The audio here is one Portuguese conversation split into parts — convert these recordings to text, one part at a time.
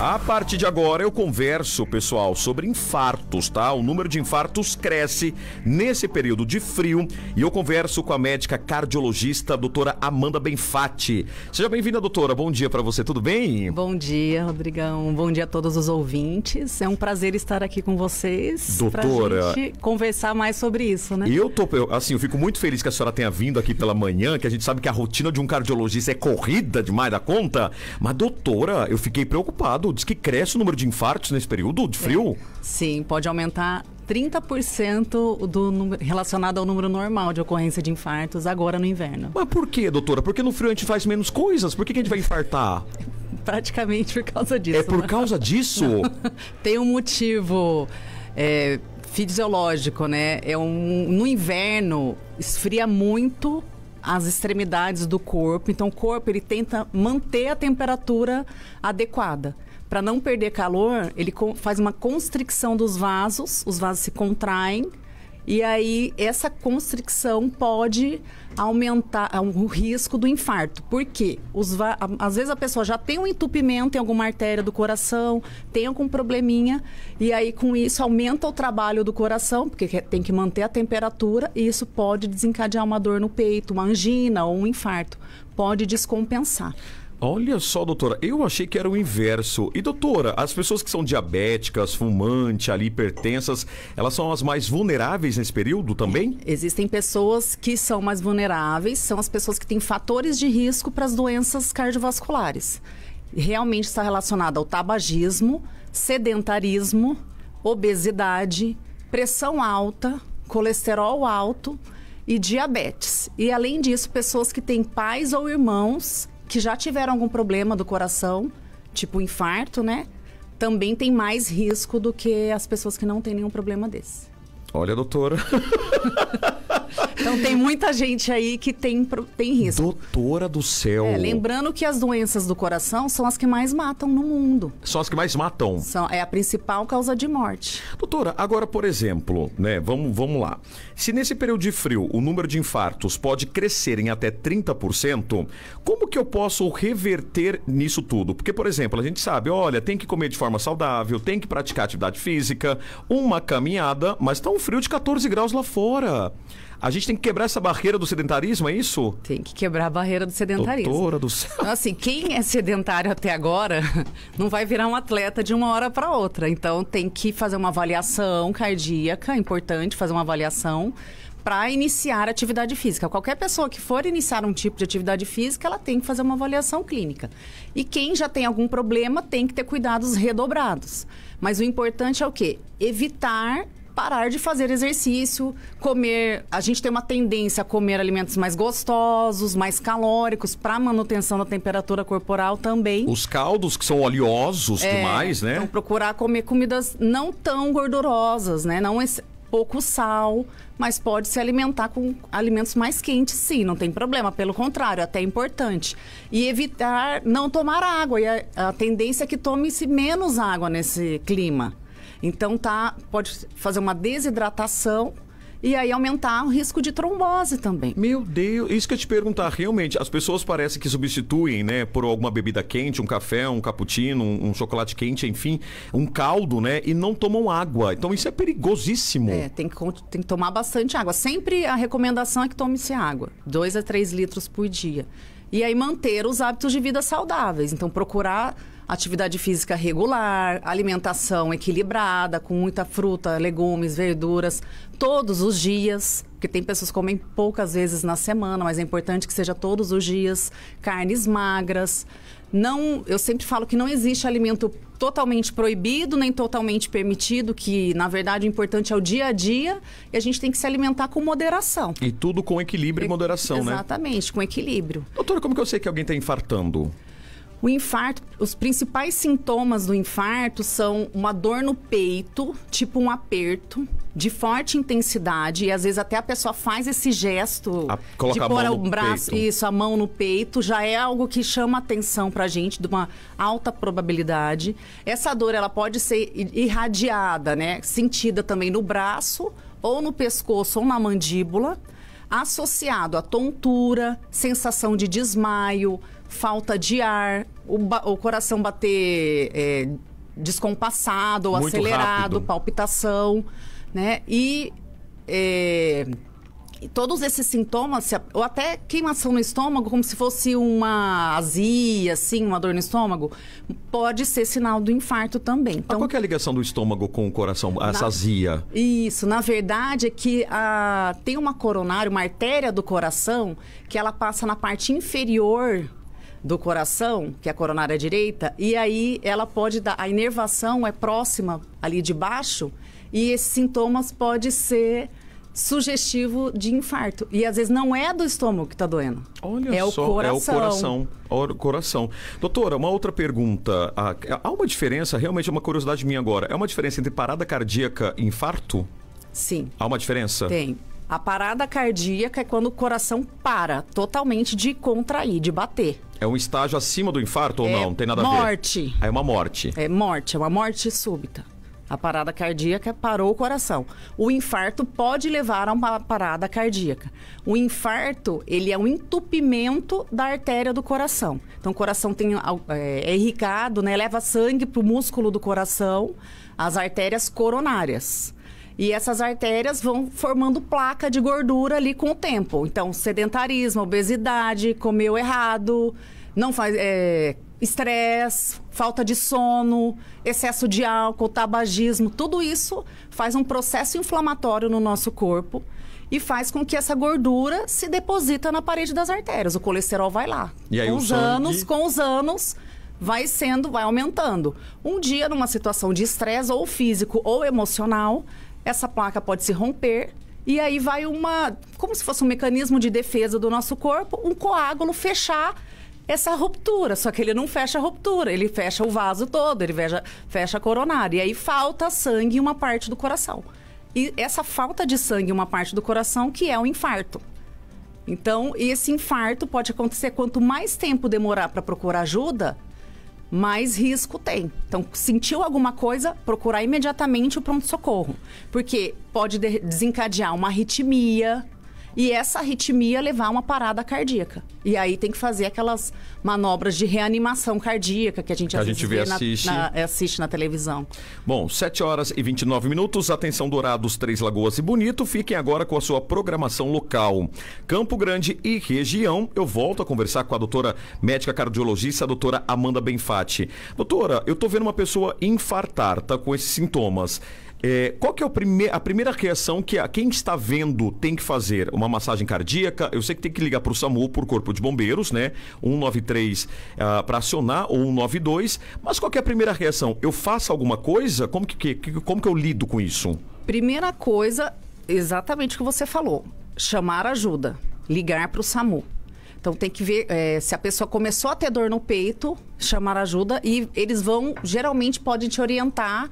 A partir de agora eu converso, pessoal, sobre infartos, tá? O número de infartos cresce nesse período de frio e eu converso com a médica cardiologista, a doutora Amanda Benfatti. Seja bem-vinda, doutora. Bom dia para você, tudo bem? Bom dia, Rodrigão. Bom dia a todos os ouvintes. É um prazer estar aqui com vocês. Doutora. Pra gente conversar mais sobre isso, né? Eu tô, eu, assim, eu fico muito feliz que a senhora tenha vindo aqui pela manhã, que a gente sabe que a rotina de um cardiologista é corrida demais da conta. Mas, doutora, eu fiquei preocupado Diz que cresce o número de infartos nesse período de frio? É. Sim, pode aumentar 30% do, relacionado ao número normal de ocorrência de infartos agora no inverno. Mas por que, doutora? Porque no frio a gente faz menos coisas. Por que, que a gente vai infartar? Praticamente por causa disso. É por né? causa disso? Tem um motivo. É, fisiológico, né? É um, no inverno esfria muito as extremidades do corpo, então o corpo ele tenta manter a temperatura adequada para não perder calor, ele faz uma constricção dos vasos, os vasos se contraem. E aí, essa constricção pode aumentar é, o risco do infarto. Por quê? às vezes a pessoa já tem um entupimento em alguma artéria do coração, tem algum probleminha, e aí com isso aumenta o trabalho do coração, porque tem que manter a temperatura, e isso pode desencadear uma dor no peito, uma angina ou um infarto. Pode descompensar. Olha só, doutora, eu achei que era o inverso. E doutora, as pessoas que são diabéticas, fumantes, ali hipertensas, elas são as mais vulneráveis nesse período também? Existem pessoas que são mais vulneráveis, são as pessoas que têm fatores de risco para as doenças cardiovasculares. Realmente está relacionada ao tabagismo, sedentarismo, obesidade, pressão alta, colesterol alto e diabetes. E além disso, pessoas que têm pais ou irmãos que já tiveram algum problema do coração, tipo infarto, né? Também tem mais risco do que as pessoas que não têm nenhum problema desse. Olha, doutora. Então tem muita gente aí que tem, tem risco. Doutora do céu. É, lembrando que as doenças do coração são as que mais matam no mundo. São as que mais matam. São, é a principal causa de morte. Doutora, agora, por exemplo, né? Vamos, vamos lá. Se nesse período de frio o número de infartos pode crescer em até 30%, como que eu posso reverter nisso tudo? Porque, por exemplo, a gente sabe, olha, tem que comer de forma saudável, tem que praticar atividade física, uma caminhada, mas tá um frio de 14 graus lá fora. A gente tem que quebrar essa barreira do sedentarismo, é isso? Tem que quebrar a barreira do sedentarismo. Doutora do céu. Então, assim, quem é sedentário até agora não vai virar um atleta de uma hora para outra. Então tem que fazer uma avaliação cardíaca, é importante fazer uma avaliação para iniciar atividade física. Qualquer pessoa que for iniciar um tipo de atividade física, ela tem que fazer uma avaliação clínica. E quem já tem algum problema tem que ter cuidados redobrados. Mas o importante é o quê? Evitar parar de fazer exercício, comer. A gente tem uma tendência a comer alimentos mais gostosos, mais calóricos, para manutenção da temperatura corporal também. Os caldos que são oleosos é, demais, né? Então, procurar comer comidas não tão gordurosas, né? Não pouco sal, mas pode se alimentar com alimentos mais quentes, sim, não tem problema. Pelo contrário, até é importante. E evitar não tomar água. E a, a tendência é que tome-se menos água nesse clima. Então tá, pode fazer uma desidratação e aí aumentar o risco de trombose também. Meu Deus, isso que eu te perguntar, realmente, as pessoas parecem que substituem, né, por alguma bebida quente, um café, um cappuccino, um, um chocolate quente, enfim, um caldo, né, e não tomam água. Então isso é perigosíssimo. É, tem que, tem que tomar bastante água. Sempre a recomendação é que tome-se água, 2 a 3 litros por dia. E aí manter os hábitos de vida saudáveis. Então procurar atividade física regular, alimentação equilibrada, com muita fruta, legumes, verduras, todos os dias. Porque tem pessoas que comem poucas vezes na semana, mas é importante que seja todos os dias. Carnes magras. Não, eu sempre falo que não existe alimento totalmente proibido nem totalmente permitido, que na verdade o importante é o dia a dia e a gente tem que se alimentar com moderação. E tudo com equilíbrio e, e moderação, exatamente, né? Exatamente, com equilíbrio. Doutora, como que eu sei que alguém está infartando? O infarto, os principais sintomas do infarto são uma dor no peito, tipo um aperto, de forte intensidade, e às vezes até a pessoa faz esse gesto a, de pôr o braço, peito. isso, a mão no peito, já é algo que chama atenção pra gente, de uma alta probabilidade. Essa dor, ela pode ser irradiada, né? Sentida também no braço, ou no pescoço, ou na mandíbula, associado a tontura, sensação de desmaio, falta de ar, o, o coração bater é, descompassado ou Muito acelerado, rápido. palpitação, né? E, é, todos esses sintomas, ou até queimação no estômago, como se fosse uma azia, assim, uma dor no estômago, pode ser sinal do infarto também. Ah, então, ah, qual é a ligação do estômago com o coração, essa na, azia? Isso, na verdade é que a, ah, tem uma coronária, uma artéria do coração, que ela passa na parte inferior do coração, que é a coronária direita, e aí ela pode dar. A inervação é próxima ali de baixo, e esses sintomas pode ser sugestivo de infarto. E às vezes não é do estômago que está doendo. Olha é só, o coração. é o coração. O coração. Doutora, uma outra pergunta. Ah, há uma diferença, realmente é uma curiosidade minha agora. É uma diferença entre parada cardíaca e infarto? Sim. Há uma diferença? Tem. A parada cardíaca é quando o coração para totalmente de contrair, de bater. É um estágio acima do infarto ou não? É não tem nada morte. a ver? Morte. É uma morte. É morte, é uma morte súbita. A parada cardíaca parou o coração. O infarto pode levar a uma parada cardíaca. O infarto, ele é um entupimento da artéria do coração. Então, o coração tem, é, é irrigado, né? leva sangue para o músculo do coração, as artérias coronárias. E essas artérias vão formando placa de gordura ali com o tempo. Então, sedentarismo, obesidade, comeu errado, não faz. É, estresse, falta de sono, excesso de álcool, tabagismo, tudo isso faz um processo inflamatório no nosso corpo e faz com que essa gordura se deposita na parede das artérias. O colesterol vai lá. E aí, com os sangue... anos, com os anos, vai sendo, vai aumentando. Um dia numa situação de estresse ou físico ou emocional, essa placa pode se romper e aí vai uma, como se fosse um mecanismo de defesa do nosso corpo, um coágulo fechar essa ruptura, só que ele não fecha a ruptura, ele fecha o vaso todo, ele fecha, fecha a coronária. E aí falta sangue em uma parte do coração. E essa falta de sangue em uma parte do coração que é o infarto. Então, esse infarto pode acontecer quanto mais tempo demorar para procurar ajuda, mais risco tem. Então, sentiu alguma coisa, procurar imediatamente o pronto-socorro. Porque pode desencadear uma arritmia, e essa arritmia é levar a uma parada cardíaca. E aí tem que fazer aquelas manobras de reanimação cardíaca que a gente, que a gente vê, na, assiste. Na, assiste na televisão. Bom, 7 horas e 29 minutos, atenção Dourados, Três Lagoas e Bonito, fiquem agora com a sua programação local. Campo Grande e região, eu volto a conversar com a doutora médica cardiologista, a doutora Amanda Benfatti. Doutora, eu estou vendo uma pessoa infartar, tá com esses sintomas. É, qual que é prime a primeira reação que a, quem está vendo tem que fazer? Uma massagem cardíaca? Eu sei que tem que ligar para o SAMU, para o Corpo de Bombeiros, né? 193 uh, para acionar ou 192. Mas qual que é a primeira reação? Eu faço alguma coisa? Como que, que, como que eu lido com isso? Primeira coisa, exatamente o que você falou. Chamar ajuda. Ligar para o SAMU. Então tem que ver é, se a pessoa começou a ter dor no peito, chamar ajuda e eles vão geralmente podem te orientar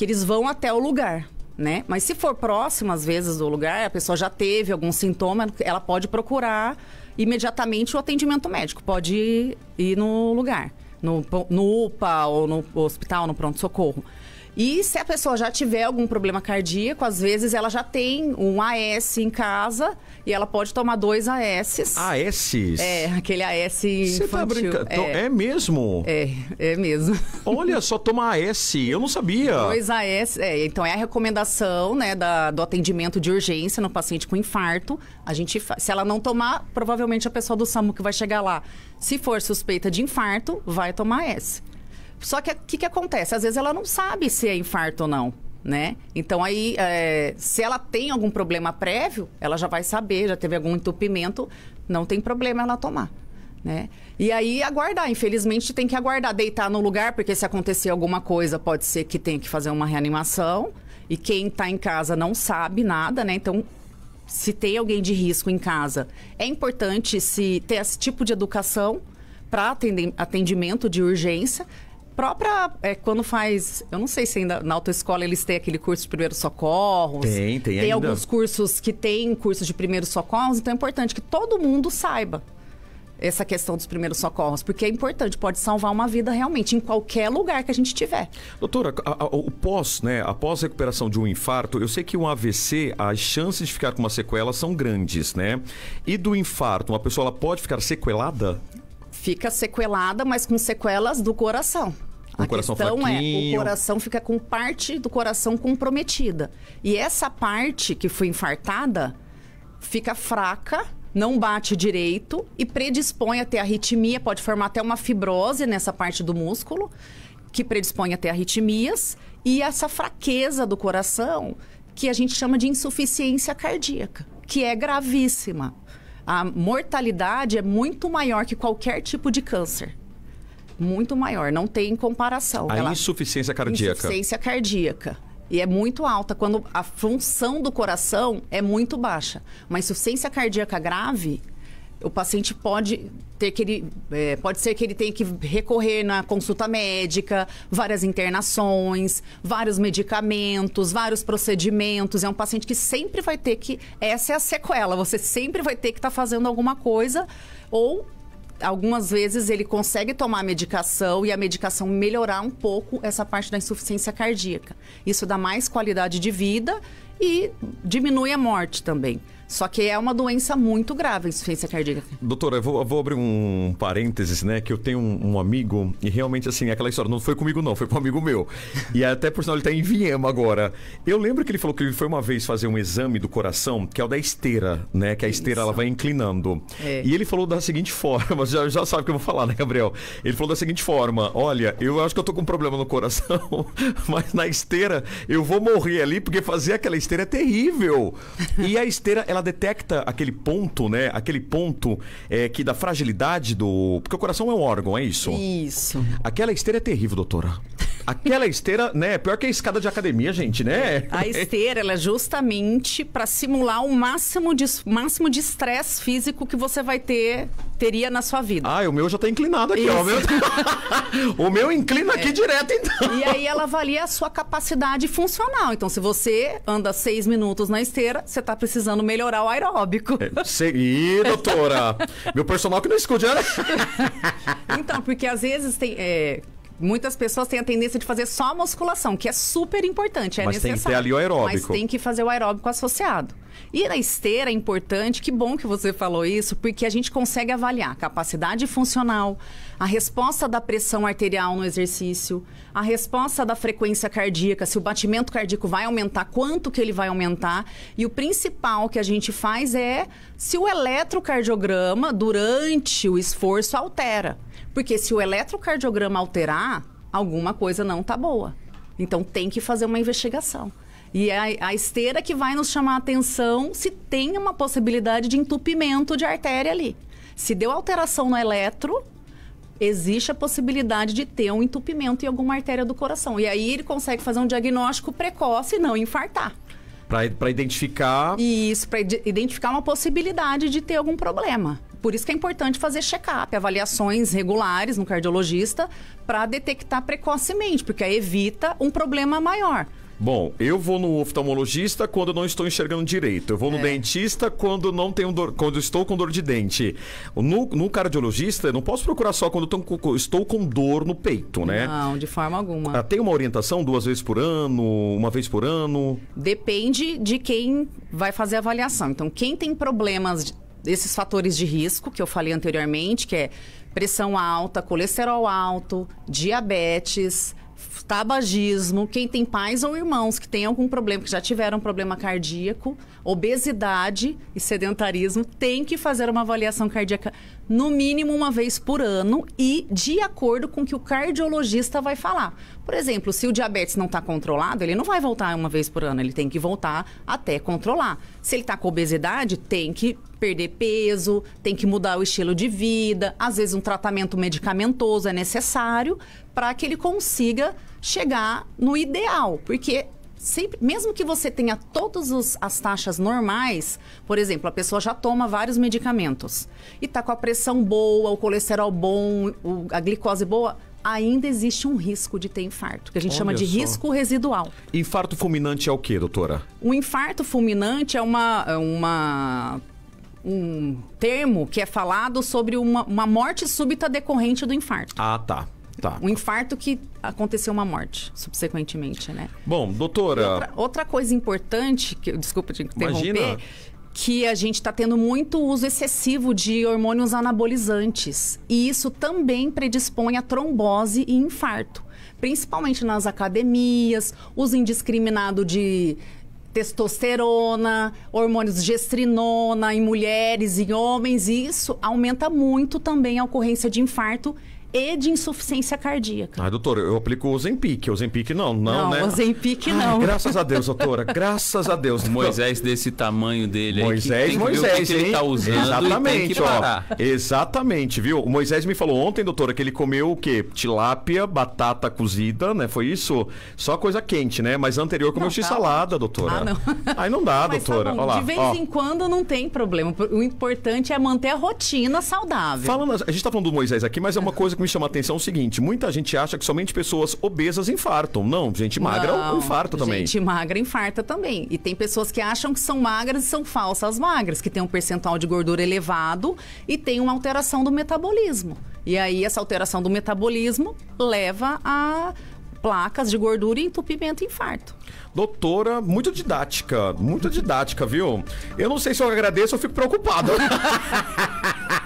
que eles vão até o lugar. Né? Mas se for próximo, às vezes, do lugar, a pessoa já teve algum sintoma, ela pode procurar imediatamente o atendimento médico, pode ir, ir no lugar, no, no UPA ou no hospital, no pronto-socorro. E se a pessoa já tiver algum problema cardíaco, às vezes ela já tem um AS em casa e ela pode tomar dois AS. AS? É, aquele AS infantil. Você tá brincando? É. é. mesmo? É, é mesmo. Olha, só tomar AS, eu não sabia. Dois AS, é, então é a recomendação, né, da, do atendimento de urgência no paciente com infarto. A gente, se ela não tomar, provavelmente a pessoa do SAMU que vai chegar lá, se for suspeita de infarto, vai tomar AS. Só que o que, que acontece? Às vezes ela não sabe se é infarto ou não. Né? Então aí, é, se ela tem algum problema prévio, ela já vai saber, já teve algum entupimento, não tem problema ela tomar. Né? E aí aguardar, infelizmente tem que aguardar, deitar no lugar, porque se acontecer alguma coisa, pode ser que tenha que fazer uma reanimação. E quem está em casa não sabe nada, né? Então, se tem alguém de risco em casa, é importante se ter esse tipo de educação para atendimento de urgência própria. É, quando faz. Eu não sei se ainda na autoescola eles têm aquele curso de primeiros socorros. Tem, tem. Tem ainda. alguns cursos que têm cursos de primeiros socorros, então é importante que todo mundo saiba essa questão dos primeiros socorros, porque é importante, pode salvar uma vida realmente em qualquer lugar que a gente tiver. Doutora, a, a, o pós, né, após a recuperação de um infarto, eu sei que um AVC, as chances de ficar com uma sequela são grandes, né? E do infarto, uma pessoa ela pode ficar sequelada? Fica sequelada, mas com sequelas do coração. O coração questão é, o coração fica com parte do coração comprometida. E essa parte que foi infartada fica fraca, não bate direito e predispõe a ter arritmia, pode formar até uma fibrose nessa parte do músculo, que predispõe a ter arritmias e essa fraqueza do coração, que a gente chama de insuficiência cardíaca, que é gravíssima. A mortalidade é muito maior que qualquer tipo de câncer muito maior, não tem comparação. A ela... insuficiência cardíaca. Insuficiência cardíaca. E é muito alta quando a função do coração é muito baixa. Uma insuficiência cardíaca grave, o paciente pode ter que ele, é, pode ser que ele tenha que recorrer na consulta médica, várias internações, vários medicamentos, vários procedimentos. É um paciente que sempre vai ter que essa é a sequela. Você sempre vai ter que estar tá fazendo alguma coisa ou algumas vezes ele consegue tomar a medicação e a medicação melhorar um pouco essa parte da insuficiência cardíaca. Isso dá mais qualidade de vida e diminui a morte também. Só que é uma doença muito grave, a insuficiência cardíaca. Doutora, eu vou, eu vou abrir um parênteses, né? Que eu tenho um, um, amigo e realmente, assim, aquela história não foi comigo, não, foi com um amigo meu. E é até por sinal ele tá em Viema agora. Eu lembro que ele falou que ele foi uma vez fazer um exame do coração, que é o da esteira, né? Que a esteira Isso. ela vai inclinando. É. E ele falou da seguinte forma, já, já sabe o que eu vou falar, né, Gabriel? Ele falou da seguinte forma: olha, eu acho que eu tô com um problema no coração, mas na esteira eu vou morrer ali, porque fazer aquela esteira esteira é terrível. e a esteira, ela detecta aquele ponto, né? Aquele ponto é, que da fragilidade do. Porque o coração é um órgão, é isso? Isso. Aquela esteira é terrível, doutora. Aquela esteira, né? Pior que a escada de academia, gente, né? A esteira, ela é justamente para simular o máximo de máximo de estresse físico que você vai ter teria na sua vida. Ah, o meu já tá inclinado aqui, Isso. ó. O meu, o meu inclina é. aqui direto, então. E aí ela avalia a sua capacidade funcional. Então, se você anda seis minutos na esteira, você tá precisando melhorar o aeróbico. É, Ih, doutora! meu personal que não escuta, né? então, porque às vezes tem. É muitas pessoas têm a tendência de fazer só a musculação, que é super importante, é mas necessário. Mas tem que ter ali o aeróbico. Mas tem que fazer o aeróbico associado. E na esteira é importante, que bom que você falou isso, porque a gente consegue avaliar capacidade funcional, a resposta da pressão arterial no exercício, a resposta da frequência cardíaca, se o batimento cardíaco vai aumentar, quanto que ele vai aumentar. E o principal que a gente faz é se o eletrocardiograma, durante o esforço, altera. Porque se o eletrocardiograma alterar, alguma coisa não está boa. Então tem que fazer uma investigação. E é a esteira que vai nos chamar a atenção se tem uma possibilidade de entupimento de artéria ali. Se deu alteração no eletro, existe a possibilidade de ter um entupimento em alguma artéria do coração. E aí ele consegue fazer um diagnóstico precoce e não infartar. Para identificar. Isso, para identificar uma possibilidade de ter algum problema. Por isso que é importante fazer check-up, avaliações regulares no cardiologista, para detectar precocemente, porque aí evita um problema maior. Bom, eu vou no oftalmologista quando não estou enxergando direito. Eu vou no é. dentista quando não tenho dor, quando estou com dor de dente. No, no cardiologista, eu não posso procurar só quando estou com dor no peito, né? Não, de forma alguma. Ah, tem uma orientação duas vezes por ano, uma vez por ano? Depende de quem vai fazer a avaliação. Então, quem tem problemas desses fatores de risco que eu falei anteriormente, que é pressão alta, colesterol alto, diabetes, tabagismo, quem tem pais ou irmãos que têm algum problema, que já tiveram problema cardíaco, obesidade e sedentarismo tem que fazer uma avaliação cardíaca no mínimo uma vez por ano e de acordo com o que o cardiologista vai falar. Por exemplo, se o diabetes não está controlado, ele não vai voltar uma vez por ano, ele tem que voltar até controlar. Se ele está com obesidade, tem que perder peso, tem que mudar o estilo de vida, às vezes um tratamento medicamentoso é necessário para que ele consiga chegar no ideal, porque sempre, mesmo que você tenha todas as taxas normais, por exemplo, a pessoa já toma vários medicamentos e está com a pressão boa, o colesterol bom, o, a glicose boa, ainda existe um risco de ter infarto, que a gente Olha chama de só. risco residual. Infarto fulminante é o que, doutora? O infarto fulminante é uma, é uma um termo que é falado sobre uma, uma morte súbita decorrente do infarto. Ah, tá. Tá. Um infarto que aconteceu uma morte, subsequentemente, né? Bom, doutora. Outra, outra, coisa importante, que, desculpa te interromper. Imagina que a gente está tendo muito uso excessivo de hormônios anabolizantes. E isso também predispõe a trombose e infarto. Principalmente nas academias, uso indiscriminado de testosterona, hormônios de gestrinona em mulheres e homens. E isso aumenta muito também a ocorrência de infarto e de insuficiência cardíaca. Ah, doutora, eu aplico o Ozempic. Ozempic não, não, não né? Ozempic não. Ai, graças a Deus, doutora. Graças a Deus. Moisés desse tamanho dele Moisés, aí, Moisés, que, que ele tá usando Exatamente, ó. Exatamente, viu? O Moisés me falou ontem, doutora, que ele comeu o quê? Tilápia, batata cozida, né? Foi isso? Só coisa quente, né? Mas anterior comeu tá x-salada, doutora. Ah, não. Aí não dá, Mas, tá doutora. Tá lá, de vez ó. em quando não tem problema. O importante é manter a rotina saudável. Falando, a gente tá falando do Moisés aqui, mas é uma coisa que me chama a atenção é o seguinte: muita gente acha que somente pessoas obesas infartam. Não, gente magra não, infarta também. Gente magra infarta também. E tem pessoas que acham que são magras e são falsas magras, que tem um percentual de gordura elevado e tem uma alteração do metabolismo. E aí, essa alteração do metabolismo leva a placas de gordura e entupimento e infarto. Doutora, muito didática, muito didática, viu? Eu não sei se eu agradeço ou fico preocupado.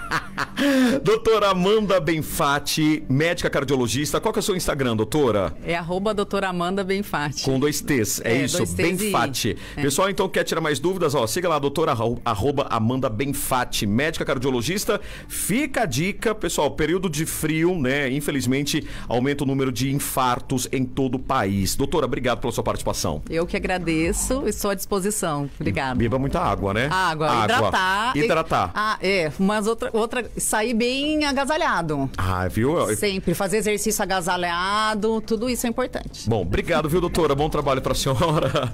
doutora Amanda Benfatti, médica cardiologista. Qual que é o seu Instagram, doutora? É arroba doutora Amanda Benfatti. Com dois T's, é, é isso, Benfatti. É. Pessoal, então, quer tirar mais dúvidas? Ó, siga lá, doutora arroba Amanda Benfatti, médica cardiologista. Fica a dica, pessoal, período de frio, né? Infelizmente, aumenta o número de infartos em todo o país. Doutora, obrigado pela sua participação. Eu que agradeço, estou à disposição. Obrigada. Beba muita água, né? Água, água. hidratar. Hidratar. E... Ah, é, mas outra... outra sair bem agasalhado. Ah, viu? Sempre. Fazer exercício agasalhado, tudo isso é importante. Bom, obrigado, viu, doutora? Bom trabalho para a senhora.